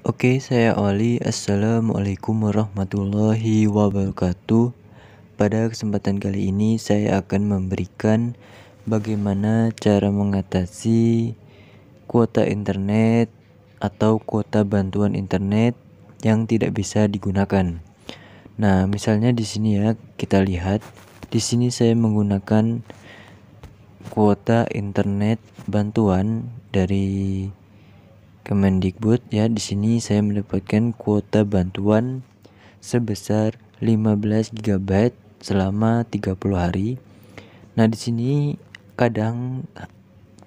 Oke, saya Oli. Assalamualaikum warahmatullahi wabarakatuh. Pada kesempatan kali ini, saya akan memberikan bagaimana cara mengatasi kuota internet atau kuota bantuan internet yang tidak bisa digunakan. Nah, misalnya di sini ya, kita lihat di sini saya menggunakan kuota internet bantuan dari Kemendikbud ya di sini saya mendapatkan kuota bantuan sebesar 15 GB selama 30 hari. Nah, di sini kadang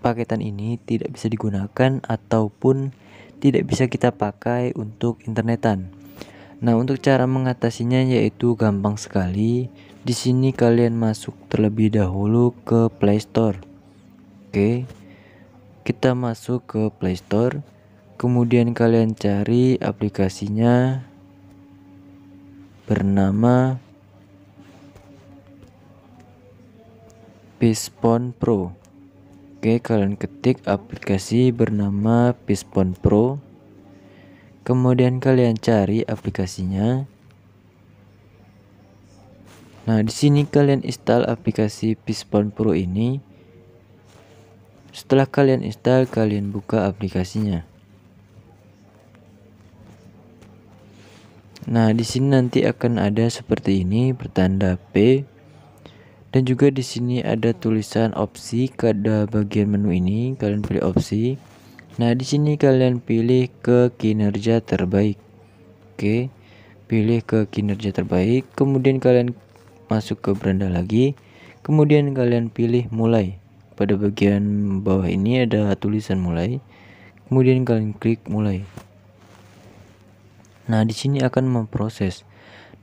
paketan ini tidak bisa digunakan ataupun tidak bisa kita pakai untuk internetan. Nah, untuk cara mengatasinya yaitu gampang sekali. Di sini kalian masuk terlebih dahulu ke Play Store. Oke. Kita masuk ke Play Store. Kemudian kalian cari aplikasinya bernama Pispon Pro. Oke, kalian ketik aplikasi bernama Pispon Pro. Kemudian kalian cari aplikasinya. Nah, di sini kalian install aplikasi Pispon Pro ini. Setelah kalian install, kalian buka aplikasinya. Nah, di sini nanti akan ada seperti ini pertanda P. Dan juga di sini ada tulisan opsi pada bagian menu ini, kalian pilih opsi. Nah, di sini kalian pilih ke kinerja terbaik. Oke. Pilih ke kinerja terbaik, kemudian kalian masuk ke beranda lagi. Kemudian kalian pilih mulai. Pada bagian bawah ini ada tulisan mulai. Kemudian kalian klik mulai. Nah, di sini akan memproses.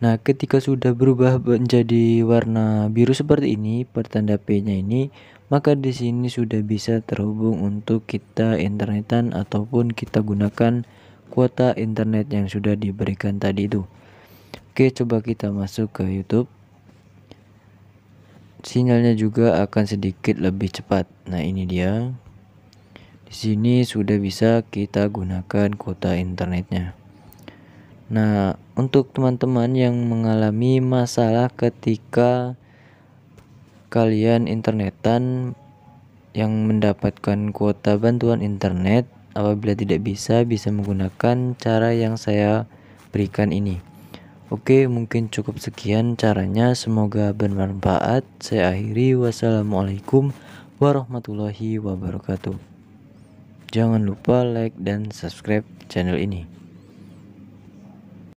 Nah, ketika sudah berubah menjadi warna biru seperti ini, pertanda P-nya ini, maka di sini sudah bisa terhubung untuk kita internetan ataupun kita gunakan kuota internet yang sudah diberikan tadi itu. Oke, coba kita masuk ke YouTube. Sinyalnya juga akan sedikit lebih cepat. Nah, ini dia. Di sini sudah bisa kita gunakan kuota internetnya. Nah, untuk teman-teman yang mengalami masalah ketika kalian internetan yang mendapatkan kuota bantuan internet apabila tidak bisa bisa menggunakan cara yang saya berikan ini. Oke, mungkin cukup sekian caranya. Semoga bermanfaat. Saya akhiri. Wassalamualaikum warahmatullahi wabarakatuh. Jangan lupa like dan subscribe channel ini.